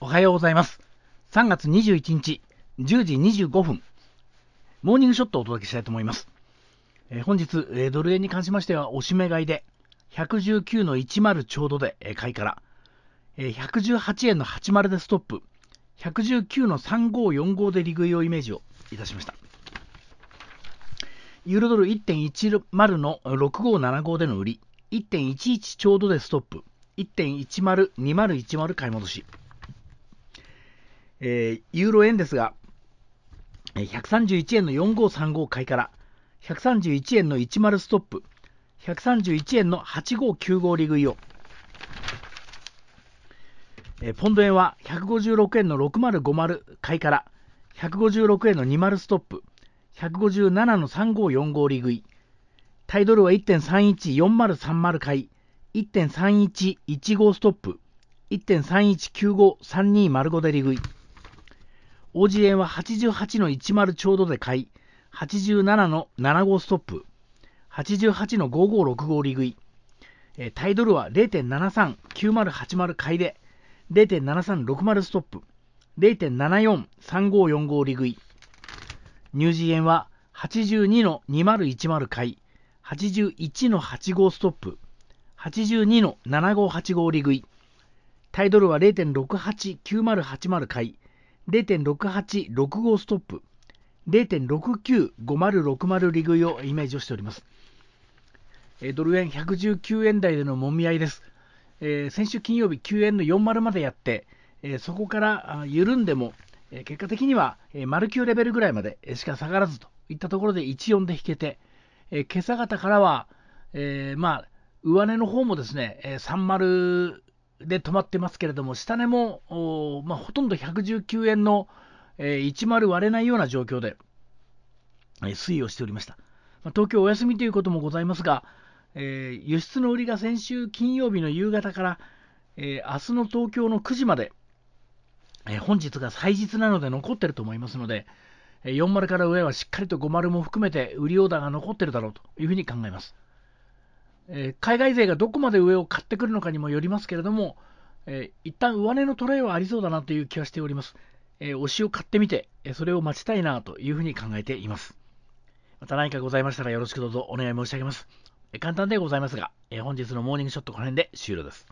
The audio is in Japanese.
おはようございます。3月21日、10時25分、モーニングショットをお届けしたいと思います。えー、本日、えー、ドル円に関しましては、おしめ買いで、119の10ちょうどで、えー、買いから、え118円の80でストップ、119の3545で利食いをイメージをいたしました。ユーロドル1.10の6575での売り、1.11ちょうどでストップ、1.10、2010買い戻し。えー、ユーロ円ですが、131円の4535買いから、131円の10ストップ、131円の8595利食いを、えー、ポンド円は156円の6050買いから、156円の20ストップ、157の3545利食い、タイドルは1.314030買い、1.3115ストップ、1.31953205で利食い。王子円は88の10ちょうどで買い、87の7号ストップ、88の5565利食い、えタイドルは0.739080買いで、0.7360ストップ、0.743545利食い、ニュージー円は82の2010買い、81の8号ストップ、82の7585利食い、タイドルは0.689080買い、0.6865ストップ、0.695060利食いをイメージをしております。ドル円119円台でのもみ合いです。え先週金曜日9円の40までやって、えそこから緩んでも、え結果的には、えー、丸9レベルぐらいまでしか下がらずといったところで14で引けて、え今朝方からは、えまあ、上値の方もですね、えー、30で止まってますけれども、下値も、まあ、ほとんど119円の、えー、10割れないような状況で、えー、推移をしておりました。まあ、東京お休みということもございますが、えー、輸出の売りが先週金曜日の夕方から、えー、明日の東京の9時まで、えー、本日が祭日なので残ってると思いますので、えー、40から上はしっかりと50も含めて売りオーダーが残ってるだろうというふうに考えます。えー、海外勢がどこまで上を買ってくるのかにもよりますけれども、えー、一旦上値のトレイはありそうだなという気はしております。えー、推しを買ってみて、えそれを待ちたいなというふうに考えています。また何かございましたらよろしくどうぞお願い申し上げます。え簡単でございますが、え本日のモーニングショットこの辺で終了です。